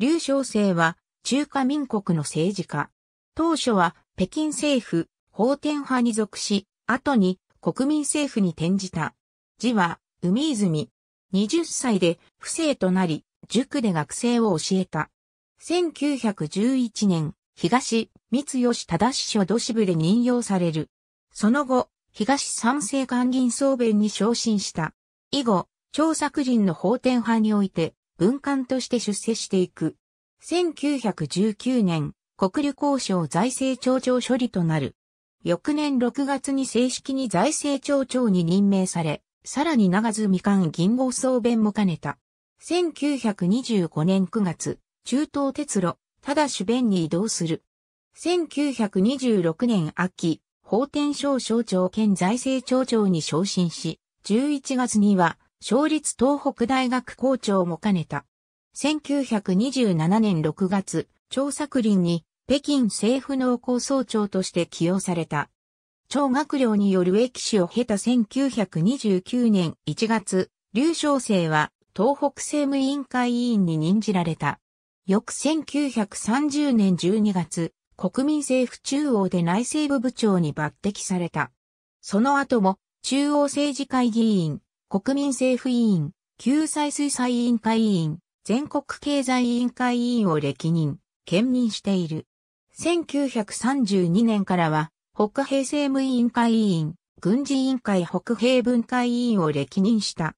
劉昌生は中華民国の政治家。当初は北京政府、法天派に属し、後に国民政府に転じた。字は海泉。20歳で不正となり、塾で学生を教えた。1911年、東、三吉忠書土支部で任用される。その後、東三世官銀総弁に昇進した。以後、張作人の法典派において、文官として出世していく。1919年、国旅交渉財政庁長処理となる。翌年6月に正式に財政庁長に任命され、さらに長津みかん銀行総弁も兼ねた。1925年9月、中東鉄路、ただ主弁に移動する。1926年秋、法天省省庁兼財政庁長に昇進し、11月には勝立東北大学校長も兼ねた。1927年6月、張作林に北京政府農工総長として起用された。張学良による歴史を経た1929年1月、劉少生は東北政務委員会委員に任じられた。翌1930年12月、国民政府中央で内政部部長に抜擢された。その後も中央政治会議員、国民政府委員、救済水彩委員会委員、全国経済委員会委員を歴任、兼任している。1932年からは、北平政務委員会委員、軍事委員会北平分会委員を歴任した。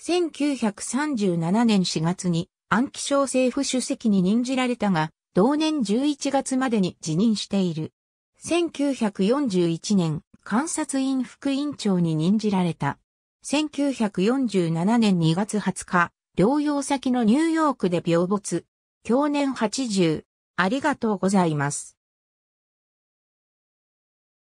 1937年4月に安徽省政府主席に任じられたが、同年11月までに辞任している。1941年、監察院副委員長に任じられた。1947年2月20日、療養先のニューヨークで病没。去年80。ありがとうございます。